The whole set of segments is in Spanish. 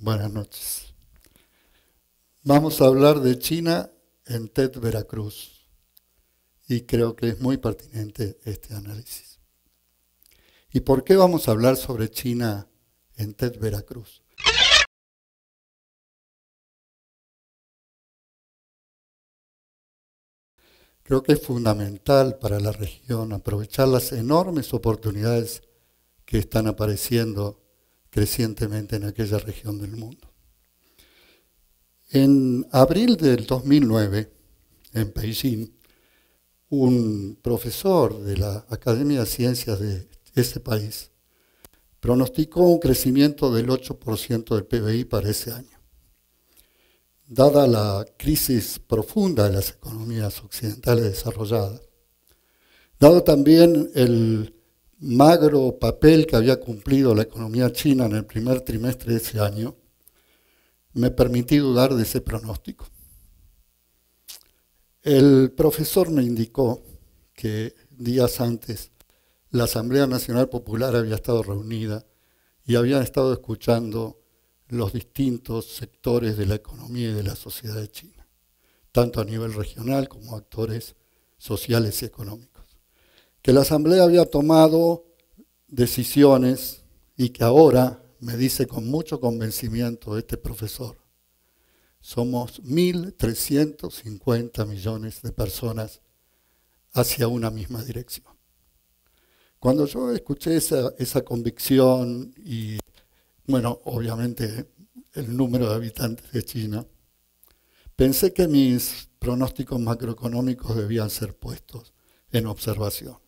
Buenas noches. Vamos a hablar de China en TED Veracruz y creo que es muy pertinente este análisis. ¿Y por qué vamos a hablar sobre China en TED Veracruz? Creo que es fundamental para la región aprovechar las enormes oportunidades que están apareciendo recientemente en aquella región del mundo. En abril del 2009, en Beijing, un profesor de la Academia de Ciencias de ese país pronosticó un crecimiento del 8% del PBI para ese año. Dada la crisis profunda de las economías occidentales desarrolladas, dado también el magro papel que había cumplido la economía china en el primer trimestre de ese año, me permití dudar de ese pronóstico. El profesor me indicó que días antes la Asamblea Nacional Popular había estado reunida y habían estado escuchando los distintos sectores de la economía y de la sociedad de China, tanto a nivel regional como actores sociales y económicos que la Asamblea había tomado decisiones y que ahora me dice con mucho convencimiento este profesor, somos 1.350 millones de personas hacia una misma dirección. Cuando yo escuché esa, esa convicción y, bueno, obviamente el número de habitantes de China, pensé que mis pronósticos macroeconómicos debían ser puestos en observación.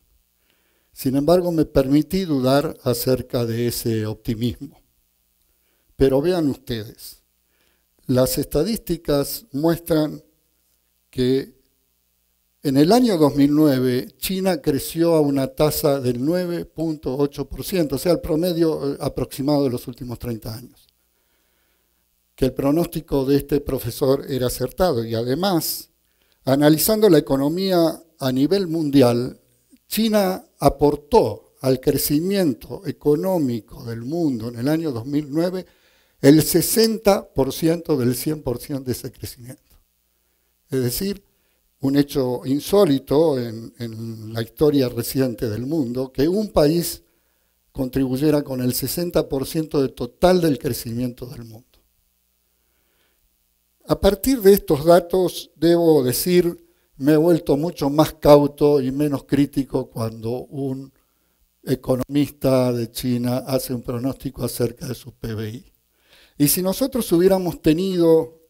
Sin embargo, me permití dudar acerca de ese optimismo. Pero vean ustedes, las estadísticas muestran que en el año 2009 China creció a una tasa del 9.8%, o sea, el promedio eh, aproximado de los últimos 30 años. Que el pronóstico de este profesor era acertado y además, analizando la economía a nivel mundial, China aportó al crecimiento económico del mundo en el año 2009 el 60% del 100% de ese crecimiento. Es decir, un hecho insólito en, la historia reciente del mundo, que un país contribuyera con el 60% del total del crecimiento del mundo. A partir de estos datos, debo decir me he vuelto mucho más cauto y menos crítico cuando un economista de China hace un pronóstico acerca de su PBI. Y si nosotros hubiéramos tenido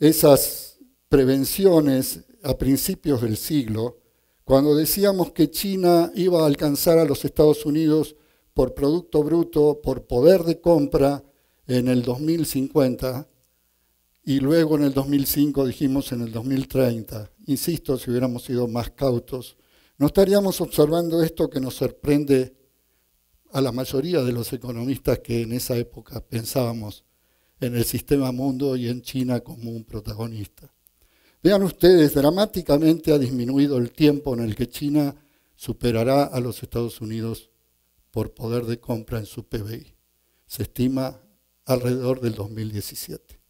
esas prevenciones a principios del siglo, cuando decíamos que China iba a alcanzar a los Estados Unidos por Producto Bruto, por poder de compra en el 2050, y luego en el 2005 dijimos en el 2030, insisto, si hubiéramos sido más cautos, no estaríamos observando esto que nos sorprende a la mayoría de los economistas que en esa época pensábamos en el sistema mundo y en China como un protagonista. Vean ustedes, dramáticamente ha disminuido el tiempo en el que China superará a los Estados Unidos por poder de compra en su PBI. Se estima alrededor del 2017.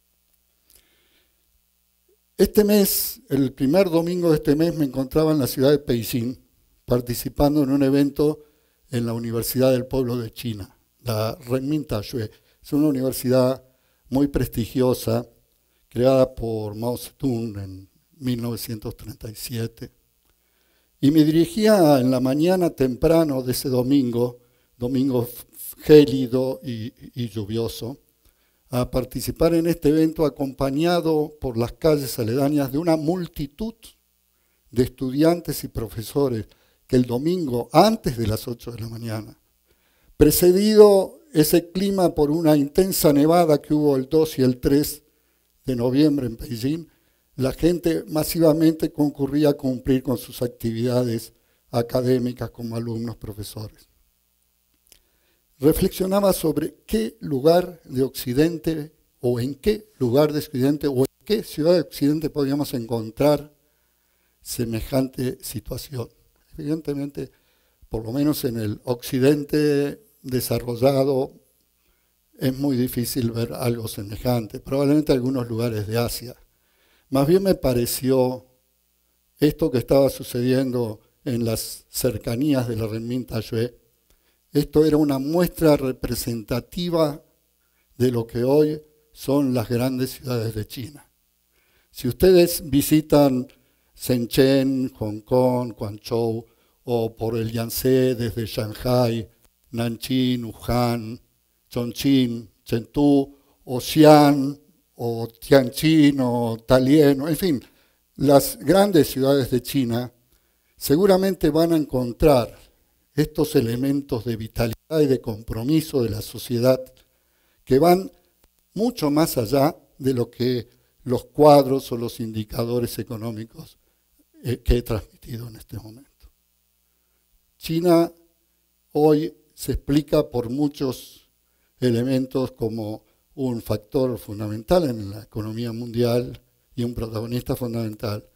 Este mes, el primer domingo de este mes, me encontraba en la ciudad de Beijing participando en un evento en la Universidad del Pueblo de China, la Renmin Taiyue. Es una universidad muy prestigiosa, creada por Mao Zedong en 1937. Y me dirigía en la mañana temprano de ese domingo, domingo gélido y lluvioso, a participar en este evento acompañado por las calles aledañas de una multitud de estudiantes y profesores que el domingo antes de las 8 de la mañana, precedido ese clima por una intensa nevada que hubo el 2 y el 3 de noviembre en Beijing, la gente masivamente concurría a cumplir con sus actividades académicas como alumnos, profesores reflexionaba sobre qué lugar de Occidente o en qué lugar de Occidente o en qué ciudad de Occidente podríamos encontrar semejante situación. Evidentemente, por lo menos en el Occidente desarrollado, es muy difícil ver algo semejante, probablemente algunos lugares de Asia. Más bien me pareció esto que estaba sucediendo en las cercanías de la Renmin yue esto era una muestra representativa de lo que hoy son las grandes ciudades de China. Si ustedes visitan Shenzhen, Hong Kong, Guangzhou o por el Yangtze desde Shanghai, Nanjing, Wuhan, Chongqing, Chengdu o Xi'an o Tianjin o Talien, en fin, las grandes ciudades de China, seguramente van a encontrar estos elementos de vitalidad y de compromiso de la sociedad que van mucho más allá de lo que los cuadros o los indicadores económicos eh, que he transmitido en este momento. China hoy se explica por muchos elementos como un factor fundamental en la economía mundial y un protagonista fundamental,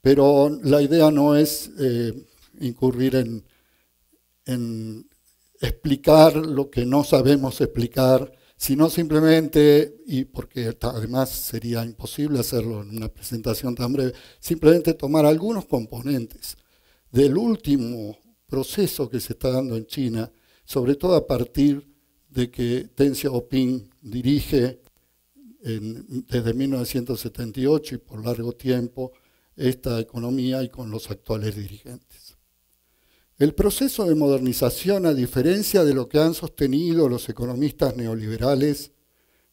pero la idea no es eh, incurrir en en explicar lo que no sabemos explicar, sino simplemente, y porque además sería imposible hacerlo en una presentación tan breve, simplemente tomar algunos componentes del último proceso que se está dando en China, sobre todo a partir de que Deng Xiaoping dirige desde 1978 y por largo tiempo esta economía y con los actuales dirigentes. El proceso de modernización, a diferencia de lo que han sostenido los economistas neoliberales,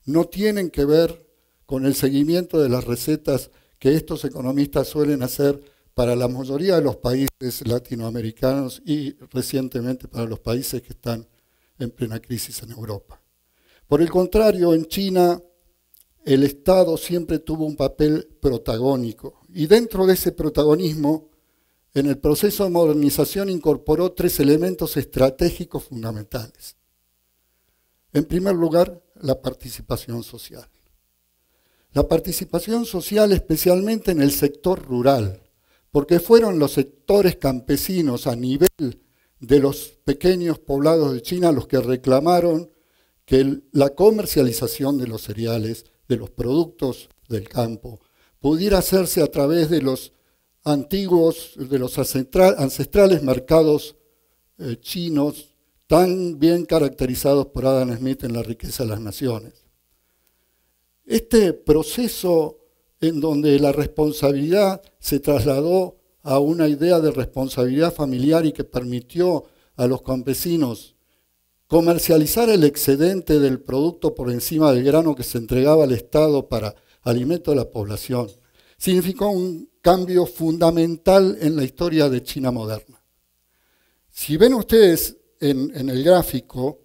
no tiene que ver con el seguimiento de las recetas que estos economistas suelen hacer para la mayoría de los países latinoamericanos y recientemente para los países que están en plena crisis en Europa. Por el contrario, en China el Estado siempre tuvo un papel protagónico y dentro de ese protagonismo en el proceso de modernización incorporó tres elementos estratégicos fundamentales. En primer lugar, la participación social. La participación social especialmente en el sector rural, porque fueron los sectores campesinos a nivel de los pequeños poblados de China los que reclamaron que la comercialización de los cereales, de los productos del campo, pudiera hacerse a través de los antiguos, de los ancestrales mercados eh, chinos, tan bien caracterizados por Adam Smith en La riqueza de las naciones. Este proceso en donde la responsabilidad se trasladó a una idea de responsabilidad familiar y que permitió a los campesinos comercializar el excedente del producto por encima del grano que se entregaba al Estado para alimento de la población. Significó un cambio fundamental en la historia de China moderna. Si ven ustedes en, el gráfico,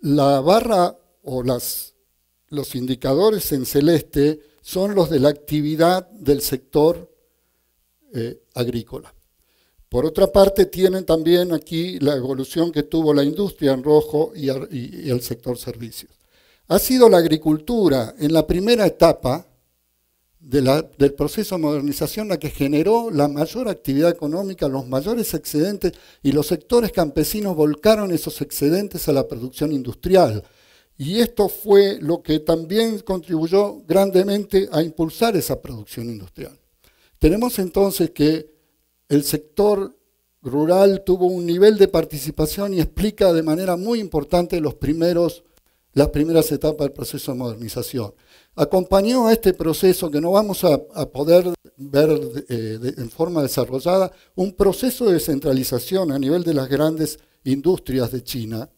la barra o los indicadores en celeste son los de la actividad del sector eh, agrícola. Por otra parte, tienen también aquí la evolución que tuvo la industria en rojo y el sector servicios. Ha sido la agricultura en la primera etapa, del proceso de modernización la que generó la mayor actividad económica, los mayores excedentes y los sectores campesinos volcaron esos excedentes a la producción industrial. Y esto fue lo que también contribuyó grandemente a impulsar esa producción industrial. Tenemos entonces que el sector rural tuvo un nivel de participación y explica de manera muy importante los primeros las primeras etapas del proceso de modernización. Acompañó a este proceso, que no vamos a, poder ver eh, en forma desarrollada, un proceso de descentralización a nivel de las grandes industrias de China,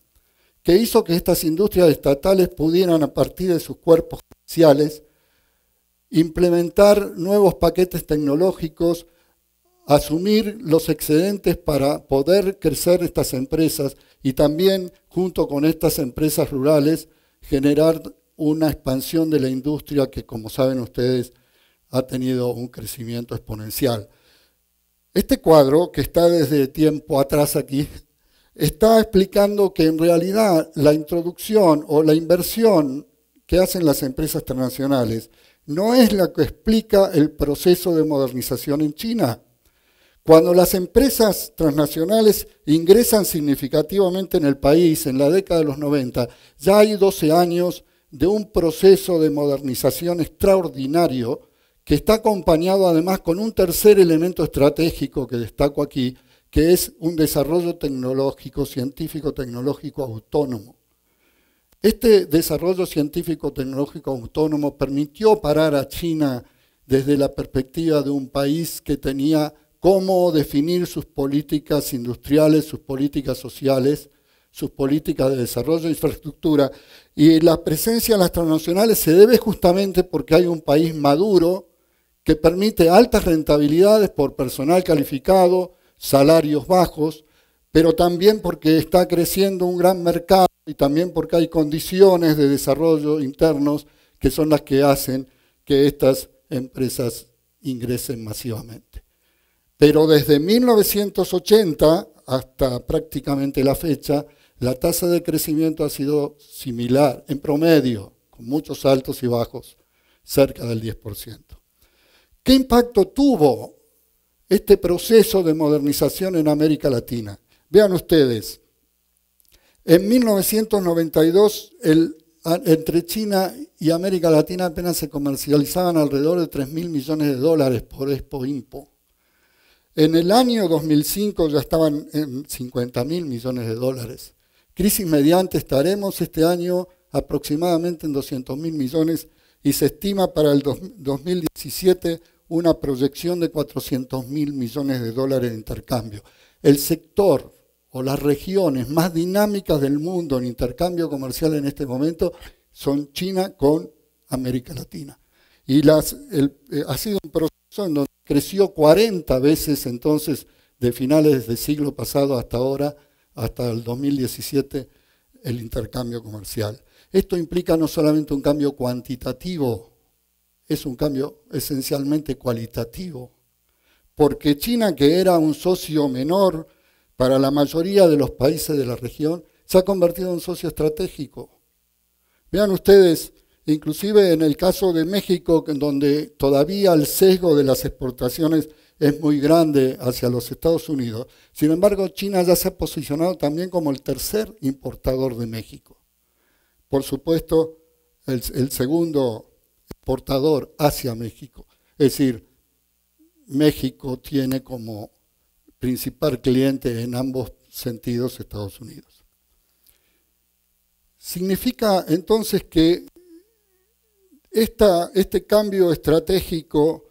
que hizo que estas industrias estatales pudieran, a partir de sus cuerpos judiciales, implementar nuevos paquetes tecnológicos asumir los excedentes para poder crecer estas empresas y también junto con estas empresas rurales generar una expansión de la industria que como saben ustedes ha tenido un crecimiento exponencial. Este cuadro que está desde tiempo atrás aquí está explicando que en realidad la introducción o la inversión que hacen las empresas transnacionales no es la que explica el proceso de modernización en China. Cuando las empresas transnacionales ingresan significativamente en el país en la década de los 90, ya hay 12 años de un proceso de modernización extraordinario que está acompañado además con un tercer elemento estratégico que destaco aquí, que es un desarrollo tecnológico, científico, tecnológico autónomo. Este desarrollo científico, tecnológico autónomo permitió parar a China desde la perspectiva de un país que tenía cómo definir sus políticas industriales, sus políticas sociales, sus políticas de desarrollo e infraestructura. Y la presencia de las transnacionales se debe justamente porque hay un país maduro que permite altas rentabilidades por personal calificado, salarios bajos, pero también porque está creciendo un gran mercado y también porque hay condiciones de desarrollo internos que son las que hacen que estas empresas ingresen masivamente. Pero desde 1980 hasta prácticamente la fecha, la tasa de crecimiento ha sido similar, en promedio, con muchos altos y bajos, cerca del 10%. ¿Qué impacto tuvo este proceso de modernización en América Latina? Vean ustedes, en 1992 entre China y América Latina apenas se comercializaban alrededor de 3.000 mil millones de dólares por Expo Impo. En el año 2005 ya estaban en 50 mil millones de dólares. Crisis mediante estaremos este año aproximadamente en 200 mil millones y se estima para el 2017 una proyección de 400 mil millones de dólares de intercambio. El sector o las regiones más dinámicas del mundo en intercambio comercial en este momento son China con América Latina. Y las, eh, ha sido un proceso creció 40 veces entonces de finales del siglo pasado hasta ahora, hasta el 2017, el intercambio comercial. Esto implica no solamente un cambio cuantitativo, es un cambio esencialmente cualitativo, porque China, que era un socio menor para la mayoría de los países de la región, se ha convertido en un socio estratégico. Vean ustedes Inclusive en el caso de México, donde todavía el sesgo de las exportaciones es muy grande hacia los Estados Unidos. Sin embargo, China ya se ha posicionado también como el tercer importador de México. Por supuesto, el, el segundo exportador hacia México. Es decir, México tiene como principal cliente en ambos sentidos Estados Unidos. Significa entonces que este cambio estratégico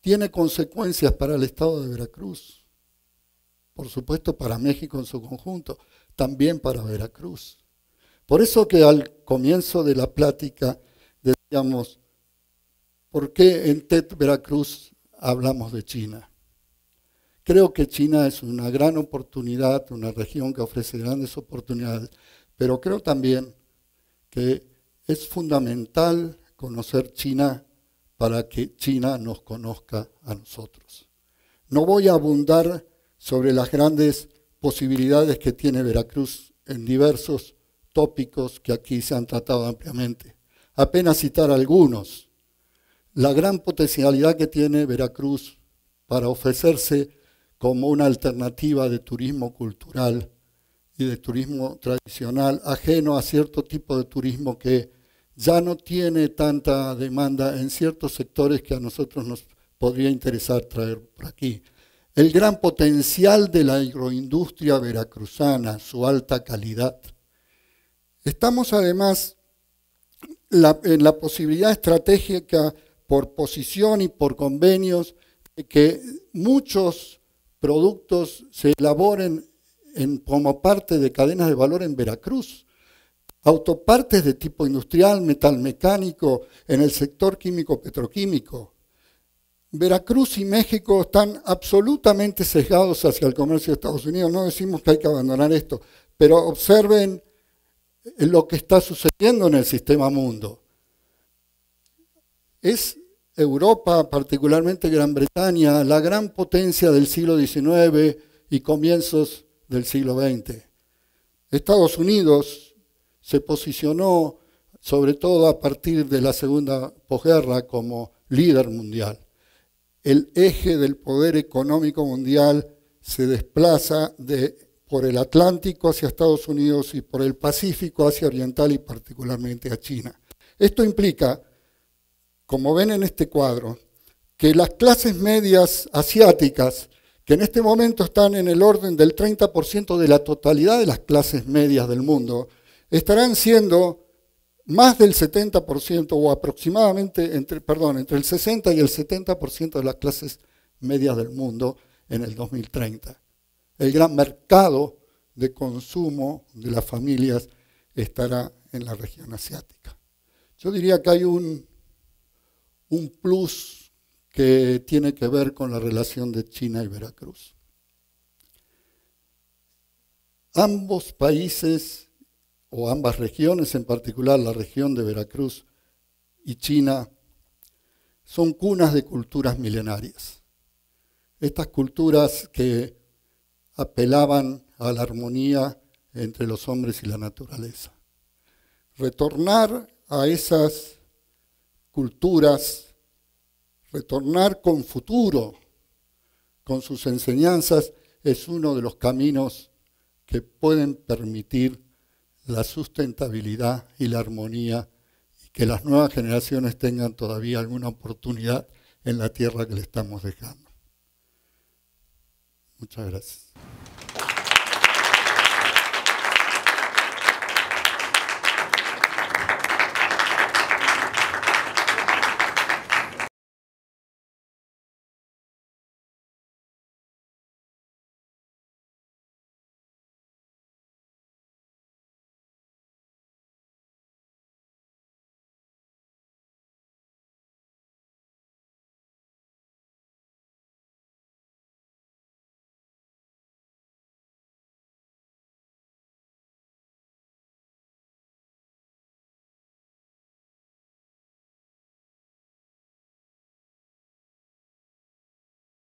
tiene consecuencias para el Estado de Veracruz, por supuesto para México en su conjunto, también para Veracruz. Por eso que al comienzo de la plática decíamos, ¿por qué en TED Veracruz hablamos de China? Creo que China es una gran oportunidad, una región que ofrece grandes oportunidades, pero creo también que es fundamental conocer China para que China nos conozca a nosotros. No voy a abundar sobre las grandes posibilidades que tiene Veracruz en diversos tópicos que aquí se han tratado ampliamente. Apenas citar algunos. La gran potencialidad que tiene Veracruz para ofrecerse como una alternativa de turismo cultural y de turismo tradicional, ajeno a cierto tipo de turismo que ya no tiene tanta demanda en ciertos sectores que a nosotros nos podría interesar traer por aquí. El gran potencial de la agroindustria veracruzana, su alta calidad. Estamos además en la posibilidad estratégica por posición y por convenios de que muchos productos se elaboren en, como parte de cadenas de valor en Veracruz autopartes de tipo industrial, metal, mecánico, en el sector químico-petroquímico. Veracruz y México están absolutamente sesgados hacia el comercio de Estados Unidos. No decimos que hay que abandonar esto, pero observen lo que está sucediendo en el sistema mundo. Es Europa, particularmente Gran Bretaña, la gran potencia del siglo XIX y comienzos del siglo XX. Estados Unidos se posicionó sobre todo a partir de la segunda posguerra como líder mundial. El eje del poder económico mundial se desplaza de, por el Atlántico hacia Estados Unidos y por el Pacífico hacia Oriental y particularmente a China. Esto implica, como ven en este cuadro, que las clases medias asiáticas, que en este momento están en el orden del 30% de la totalidad de las clases medias del mundo, estarán siendo más del 70% o aproximadamente entre, perdón, entre el 60 y el 70% de las clases medias del mundo en el 2030. El gran mercado de consumo de las familias estará en la región asiática. Yo diría que hay un, un plus que tiene que ver con la relación de China y Veracruz. Ambos países o ambas regiones, en particular la región de Veracruz y China, son cunas de culturas milenarias. Estas culturas que apelaban a la armonía entre los hombres y la naturaleza. Retornar a esas culturas, retornar con futuro, con sus enseñanzas, es uno de los caminos que pueden permitir la sustentabilidad y la armonía y que las nuevas generaciones tengan todavía alguna oportunidad en la tierra que le estamos dejando. Muchas gracias.